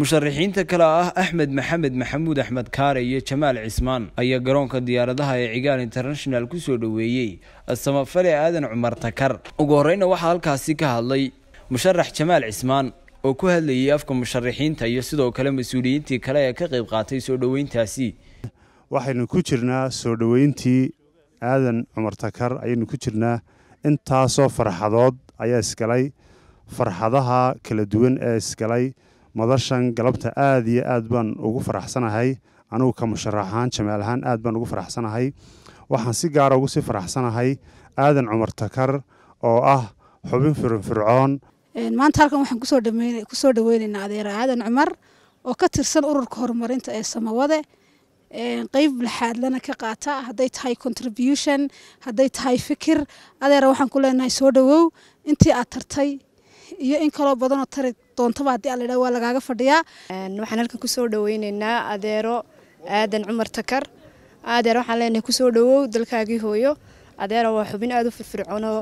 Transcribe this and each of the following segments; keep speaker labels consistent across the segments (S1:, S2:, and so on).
S1: musharaxiinta kale ah axmed maxamed maxamuud axmed kaare iyo jamaal cismaan ayaa garoonka diyaaradaha ee cigaal international soo dhoweeyey samafale aadan cumar takar ugu horeyna waxaa halkaasi ka hadlay musharax jamaal cismaan oo ku hadlayay afka musharixiinta iyo sidoo kale mas-uuliyiintii kale ee ka qayb qaatay soo dhoweyntaasi
S2: waxaynu ku jirnaa soo dhoweyntii aadan cumar takar ayaynu ku jirnaa intaasoo farxadood ayaa isgalay farxadaha kala duwan ee isgalay madashan galabta aad iyo aad baan ugu faraxsanahay anugu ka musharaxahaan jamaal ahaan aad baan ugu faraxsanahay waxaan si gaara ah ugu sii faraxsanahay aadan cumar takar oo ah xubin firfircoon
S3: maanta halkan waxaan kusoo dhameyn kusoo dhaweynaynaa adeera aadan cumar oo ka tirsan ururka horumarinta ee samawade qeyb laxaadlana ka qaata hadday tahay contribution hadday tahay fikir adeera waxaan ku leenahay soo dhawow intii aad tartay iyo in kaloo badanoo tarid doontaba haddii ala waa lagaaga fadhiyaa
S4: waxaan halkan kusoo dhaweyneynaa adeero aadan cumar takar adeer waxaan leenahay kusoo dhawow dalkaagii hooyo adeero waa xubin aada u firfircoonoo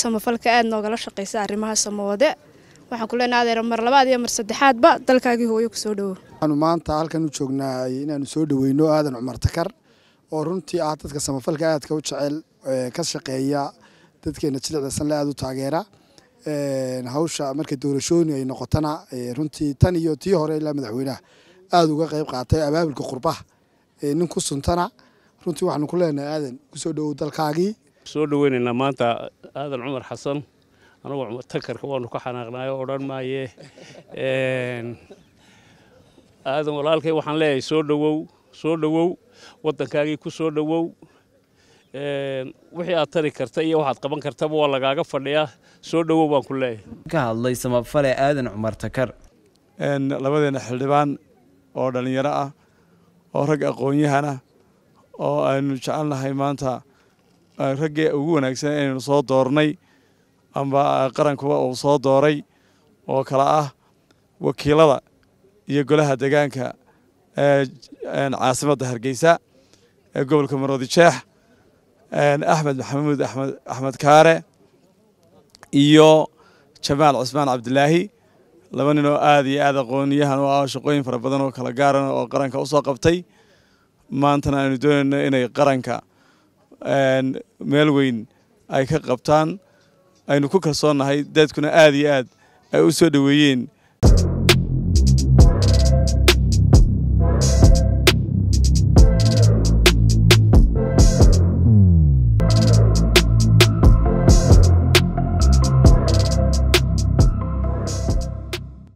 S4: samafalka aada noogala shaqaysa arrimaha samawade waxaan ku leenahay adeero mar labaad iyo mar saddexaadba dalkaagii
S5: hooyo kusoo dhawow waxaanu maanta halkan u joognaa inaanu soo dhaweyno aadan cumar takar oo runtii ah dadka samafalka aadka u jecel ka shaqeeya dadkeena jilicda sanle aada u taageera hawsha marka doorashooni ay noqotana runtii tan iyo tii hore ilaa madaxweynaha aada uga qeyb qaatay abaabulka qurbaha nin ku suntana runtii waxaanu ku leenahay aadan kusoo dhowow dalkaagii
S6: soo dhoweynaynaa maanta aadan cumar xasan anagoo tankarka waanu ka xanaaqnaayo odhan maayee aadan walaalkay waxaan leeyahay soo dhowow soo dhowow waddankaagii ku soo dhowow wixii aad tari karta iyo waxaad qaban kartaba waa lagaaga fadhiyaa soo dhowow baan ku leeyahay
S1: ka hadlay samafale aadan cumar takar labadeena xildhibaan oo dhallinyaro ah oo rag aqoon-yahanah oo
S7: aynu jecelnahay maanta raggee ugu wanaagsan inaynu soo doornay amba qarankuba uu soo dooray oo kale ah wakiilada iyo golaha degaanka caasimadda hargeysa ee gobolka maroodi jeex axmed maxamuud amed axmed kaare iyo jamaal cusmaan cabdilaahi laba nin oo aad iyo aad aqoonyahan oo ah shaqooyin fara badan oo kala gaaran oo qaranka usoo qabtay maantana aynu doonayno inay qaranka meel weyn ay ka qabtaan aynu ku kalsoonnahay daadkuna aad iyo aad ay u soo dhoweeyeen